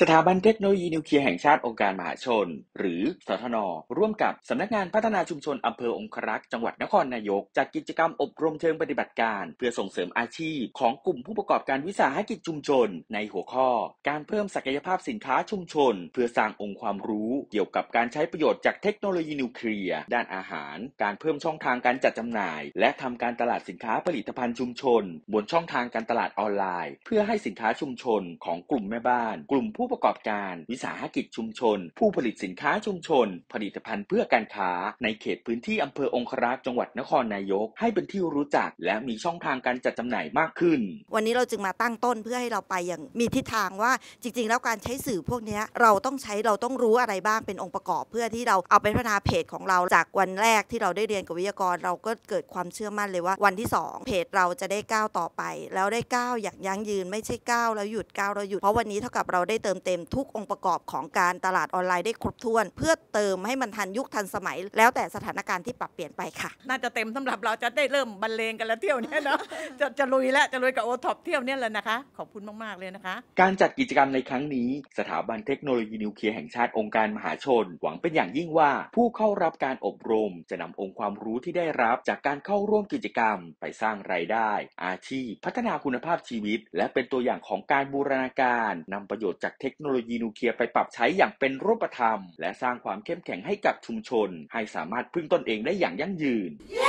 สถาบันเทคโนโลยีนิวเคลียร์แห่งชาติองค์การมหาชน หรือสทนร่วมกับสำนักงานพัฒนาชุมชนอำเภอองครักษ์จังหวัดนครนายกจัดกิจกรรมอบรมเชิงปฏิบัติการ เพื่อส่งเสริมอาชีพของกลุ่มผู้ประกอบการวิสาหกิจชุมชน ในหัวข้อ การเพิ่มศักยภาพสินค้าชุมชนเพื่อสร้างองค์ความรู้ เกี่ยวกับการใช้ประโยชน์จากเทคโนโลยีนิวเคลียร์ด้านอาหาร การเพิ่มช่องทางการจัดจำหน่าย และทำการตลาดสินค้าผลิตภัณฑ์ชุมชนบนช่องทางการตลาดออนไลน์ เพื่อให้สินค้าชุมชนของกลุ่มแม่บ้านกลุ่มผู้ผู้ประกอบการวิสาหกิจชุมชน ผู้ผลิตสินค้าชุมชน ผลิตภัณฑ์เพื่อการค้าในเขตพื้นที่อำเภอองครักษ์จังหวัดนครนายกให้เป็นที่รู้จักและมีช่องทางการจัดจำหน่ายมากขึ้น วันนี้เราจึงมาตั้งต้นเพื่อให้เราไปอย่างมีทิศทางว่า จริงๆแล้วการใช้สื่อพวกนี้เราต้องใช้เราต้องรู้อะไรบ้างเป็นองค์ประกอบเพื่อที่เราเอาไปพัฒนาเพจของเราจากวันแรกที่เราได้เรียนกับวิทยากรเราก็เกิดความเชื่อมั่นเลยว่า วันที่ 2เพจเราจะได้ก้าวต่อไป แล้วได้ก้าวอย่างยั่งยืนไม่ใช่ก้าวแล้วหยุดก้าวแล้วหยุดเพราะวันนี้เท่ากับเราได้เตมเต็มทุกองค์ประกอบของการตลาดออนไลน์ได้ครบถ้วน เพื่อเติมให้มันทันยุคทันสมัย แล้วแต่สถานการณ์ที่ปรับเปลี่ยนไปค่ะ น่าจะเต็มสำหรับเราจะได้เริ่มบรรเลงกันแล้วเที่ยวนี้เนาะจะจะลุยแล้วจะลุยกับโอท็อปเที่ยวนี้แล้วนะคะขอบคุณมากๆเลยนะคะ การจัดกิจกรรมในครั้งนี้ สถาบันเทคโนโลยีนิวเคลียร์แห่งชาติองค์การมหาชน หวังเป็นอย่างยิ่งว่าผู้เข้ารับการอบรมจะนำองค์ความรู้ที่ได้รับจากการเข้าร่วมกิจกรรมไปสร้างรายได้ อาชีพพัฒนาคุณภาพชีวิต และเป็นตัวอย่างของการบูรณาการนำประโยชน์จากเทคโนโลยีนิวเคลียร์ไปปรับใช้อย่างเป็นรูปธรรม และสร้างความเข้มแข็งให้กับชุมชน ให้สามารถพึ่งตนเองได้อย่างยั่งยืน yeah!